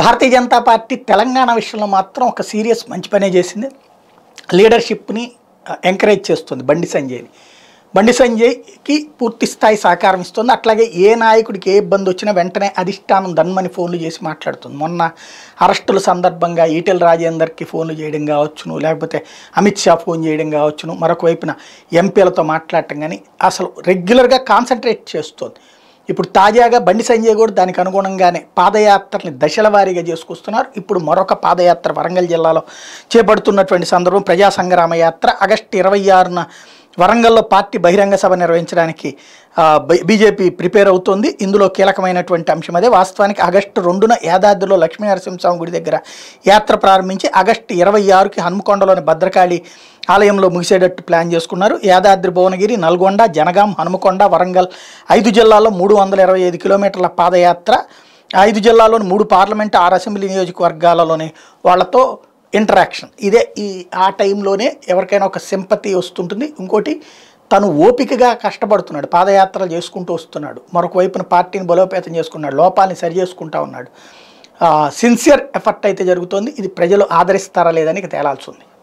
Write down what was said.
భారతీయ Janata party Telangana విషయంలో మాత్రం ఒక సీరియస్ మంచి పనే చేసింది లీడర్షిప్ని ఎంకరేజ్ చేస్తుంది బండి సంజయ్ని బండి సంజయ్కి పూర్తి స్థాయి సహకారం ఇస్తుంది అట్లాగే ఏ నాయకుడికి ఏ ఇబ్బంది వచ్చినా వెంటనే అధిష్టానం దన్మని ఫోన్లు చేసి మాట్లాడుతుంది మొన్న అరెస్టుల సందర్భంగా ఈటెల రాజేందర్కి ఫోన్లు చేయడం కావచ్చును లేకపోతే అమిత్ షా ఫోన్ చేయడం కావచ్చును మరొక వైపున ఎంపీలతో మాట్లాడటం కానీ అసలు రెగ్యులర్గా కాన్సన్ట్రేట్ చేస్తుంది ఇప్పుడు తాజాగా బండి సంజయ్ కూడా దానికి అనుగుణంగానే పాదయాత్రని దశల వారీగా చేసుకొస్తున్నారు ఇప్పుడు మరొక పాదయాత్ర వరంగల్ జిల్లాలో చేపడుతున్నటువంటి సందర్భం ప్రజా సంగ్రామ యాత్ర ఆగస్టు ఇరవై ఆరున వరంగల్లో పార్టీ బహిరంగ సభ నిర్వహించడానికి బీజేపీ ప్రిపేర్ అవుతోంది ఇందులో కీలకమైనటువంటి అంశం అదే వాస్తవానికి ఆగస్టు రెండున యాదాద్రిలో లక్ష్మీ నరసింహస్వామి గుడి దగ్గర యాత్ర ప్రారంభించి ఆగస్టు ఇరవై ఆరుకి హనుమకొండలోని భద్రకాళి ఆలయంలో ముగిసేటట్టు ప్లాన్ చేసుకున్నారు యాదాద్రి భువనగిరి నల్గొండ జనగాం హనుమకొండ వరంగల్ ఐదు జిల్లాల్లో మూడు వందల ఇరవై ఐదు కిలోమీటర్ల పాదయాత్ర ఐదు జిల్లాలోని మూడు పార్లమెంటు ఆరు అసెంబ్లీ నియోజకవర్గాలలోని వాళ్లతో ఇంటరాక్షన్ ఇదే ఈ ఆ టైంలోనే ఎవరికైనా ఒక సింపతి వస్తుంటుంది ఇంకోటి తను ఓపికగా కష్టపడుతున్నాడు పాదయాత్రలు చేసుకుంటూ వస్తున్నాడు మరొక వైపున పార్టీని బలోపేతం చేసుకున్నాడు లోపాలని సరి చేసుకుంటా ఉన్నాడు సిన్సియర్ ఎఫర్ట్ అయితే జరుగుతోంది ఇది ప్రజలు ఆదరిస్తారా లేదని తేలాల్సి ఉంది